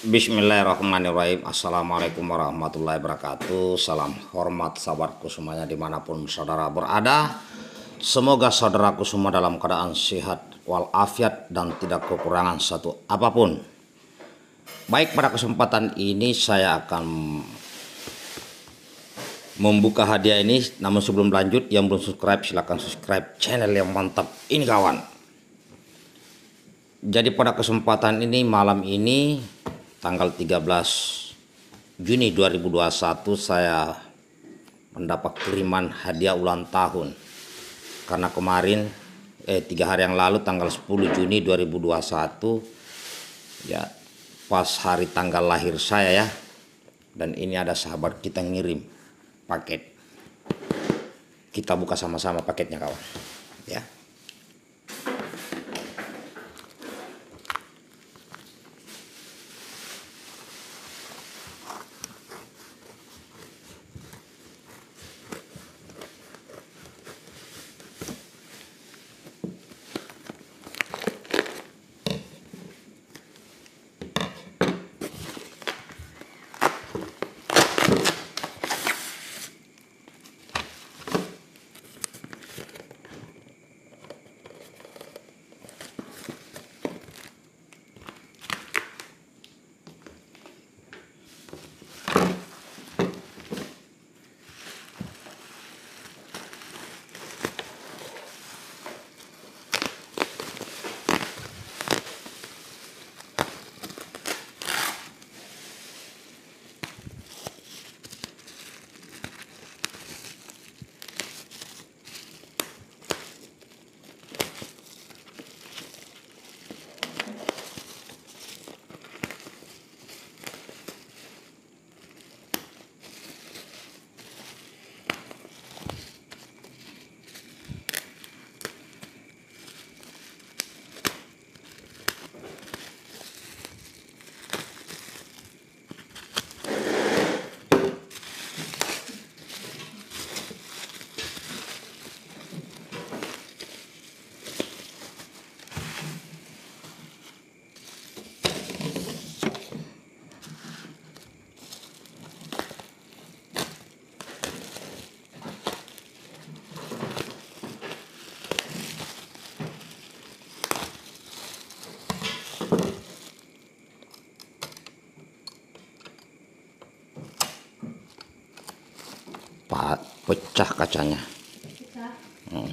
Bismillahirrahmanirrahim Assalamualaikum warahmatullahi wabarakatuh Salam hormat sahabatku semuanya dimanapun saudara berada Semoga saudaraku semua dalam keadaan sehat walafiat dan tidak kekurangan satu apapun Baik pada kesempatan ini saya akan membuka hadiah ini Namun sebelum lanjut yang belum subscribe silahkan subscribe channel yang mantap ini kawan jadi pada kesempatan ini malam ini tanggal 13 Juni 2021 saya mendapat kiriman hadiah ulang tahun karena kemarin eh tiga hari yang lalu tanggal 10 Juni 2021 ya pas hari tanggal lahir saya ya dan ini ada sahabat kita ngirim paket kita buka sama-sama paketnya kawan ya pecah kacanya Hmm.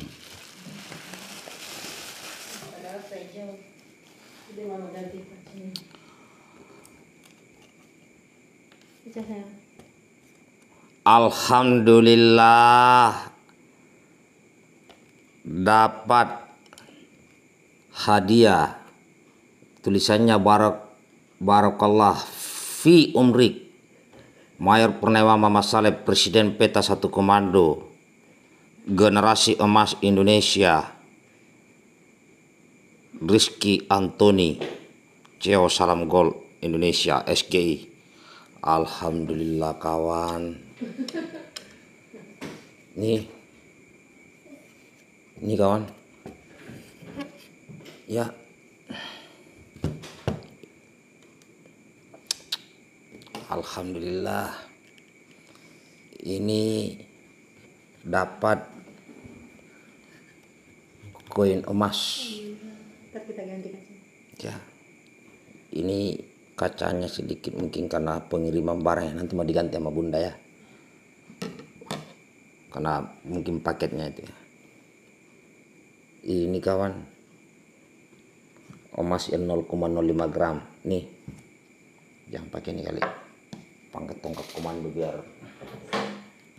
Alhamdulillah dapat hadiah tulisannya barok barokallah fi umrik Mayor Purnewa Mama Saleh Presiden Peta Satu Komando Generasi Emas Indonesia Rizky Antoni CEO Salam Gol Indonesia SGI Alhamdulillah kawan nih nih kawan ya Alhamdulillah ini dapat koin emas ya ini kacanya sedikit mungkin karena pengiriman barang nanti mau diganti sama bunda ya karena mungkin paketnya itu ya. ini kawan emas yang 0,05 gram nih yang pakai ini kali pangkat tongkat komando biar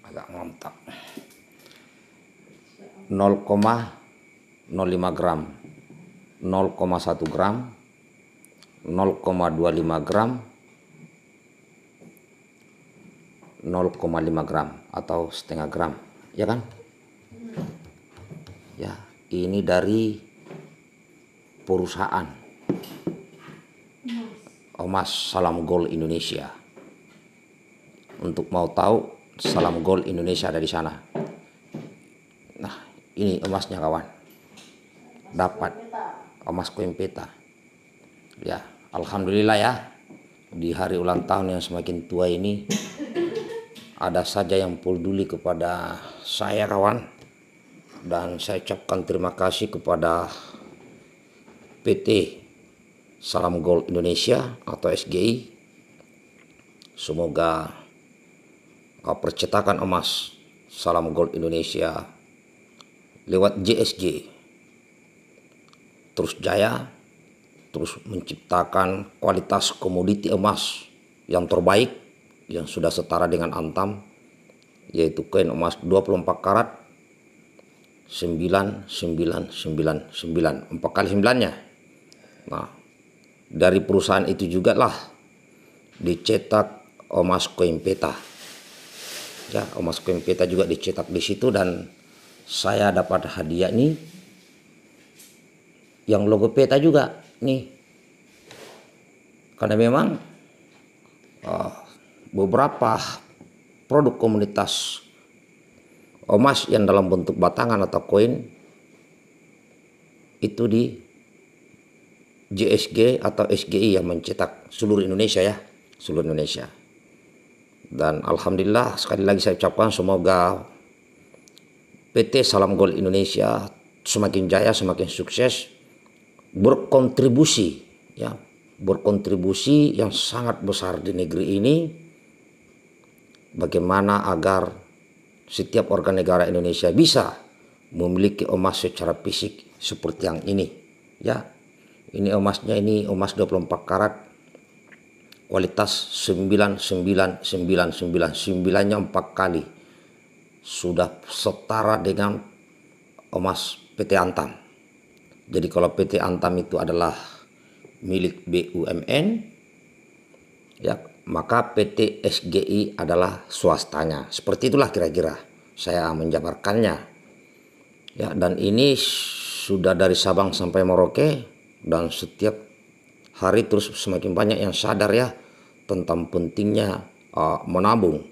agak mantap 0,05 gram 0,1 gram 0,25 gram 0,5 gram atau setengah gram ya kan ya ini dari perusahaan Omas Salam Gold Indonesia untuk mau tahu salam gol Indonesia dari sana. Nah, ini emasnya kawan. Dapat emas koin peta. Ya, alhamdulillah ya. Di hari ulang tahun yang semakin tua ini ada saja yang peduli kepada saya kawan. Dan saya ucapkan terima kasih kepada PT Salam Gold Indonesia atau SGI. Semoga percetakan emas Salam Gold Indonesia lewat JSG terus jaya terus menciptakan kualitas komoditi emas yang terbaik yang sudah setara dengan antam yaitu koin emas 24 karat 9999 empat kali 9 nah dari perusahaan itu juga lah dicetak emas koin peta ya Omas Koin kita juga dicetak di situ dan saya dapat hadiah nih yang logo peta juga nih karena memang uh, beberapa produk komunitas emas yang dalam bentuk batangan atau koin itu di JSG atau SGI yang mencetak seluruh Indonesia ya seluruh Indonesia dan Alhamdulillah sekali lagi saya ucapkan semoga PT Salam Gold Indonesia semakin jaya, semakin sukses, berkontribusi ya berkontribusi yang sangat besar di negeri ini bagaimana agar setiap warga negara Indonesia bisa memiliki emas secara fisik seperti yang ini ya ini emasnya ini emas 24 karat kualitas 9999 9-nya 4 kali sudah setara dengan emas PT Antam jadi kalau PT Antam itu adalah milik BUMN ya maka PT SGI adalah swastanya seperti itulah kira-kira saya menjabarkannya ya dan ini sudah dari Sabang sampai Merauke dan setiap hari terus semakin banyak yang sadar ya tentang pentingnya uh, menabung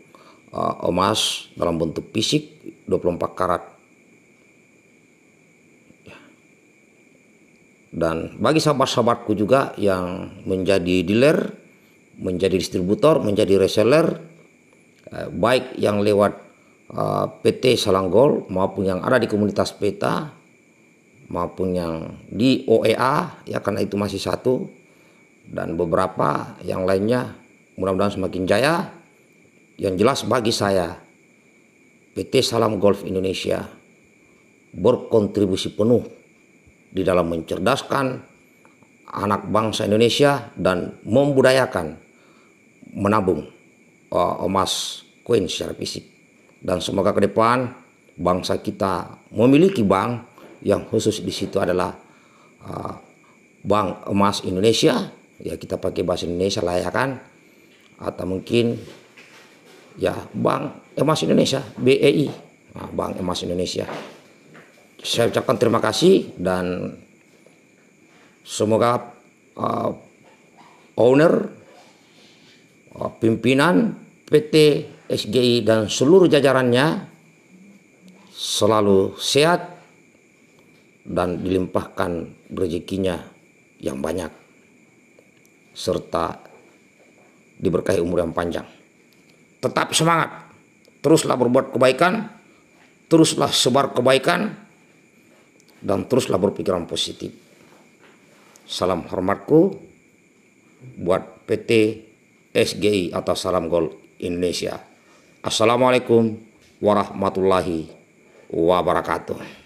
uh, emas dalam bentuk fisik 24 karat. Dan bagi sahabat-sahabatku juga yang menjadi dealer, menjadi distributor, menjadi reseller, uh, baik yang lewat uh, PT Salanggol maupun yang ada di komunitas PETA maupun yang di OEA, ya karena itu masih satu, dan beberapa yang lainnya mudah-mudahan semakin jaya. Yang jelas bagi saya, PT Salam Golf Indonesia berkontribusi penuh di dalam mencerdaskan anak bangsa Indonesia dan membudayakan menabung uh, emas koin secara fisik. Dan semoga ke depan bangsa kita memiliki bank yang khusus di situ adalah uh, Bank Emas Indonesia ya kita pakai bahasa Indonesia lah ya kan atau mungkin ya Bank Emas Indonesia BEI nah, Bank Emas Indonesia saya ucapkan terima kasih dan semoga uh, owner uh, pimpinan PT SGI dan seluruh jajarannya selalu sehat dan dilimpahkan rezekinya yang banyak serta diberkahi umur yang panjang. Tetap semangat, teruslah berbuat kebaikan, teruslah sebar kebaikan, dan teruslah berpikiran positif. Salam hormatku buat PT SGI atau Salam Gol Indonesia. Assalamualaikum warahmatullahi wabarakatuh.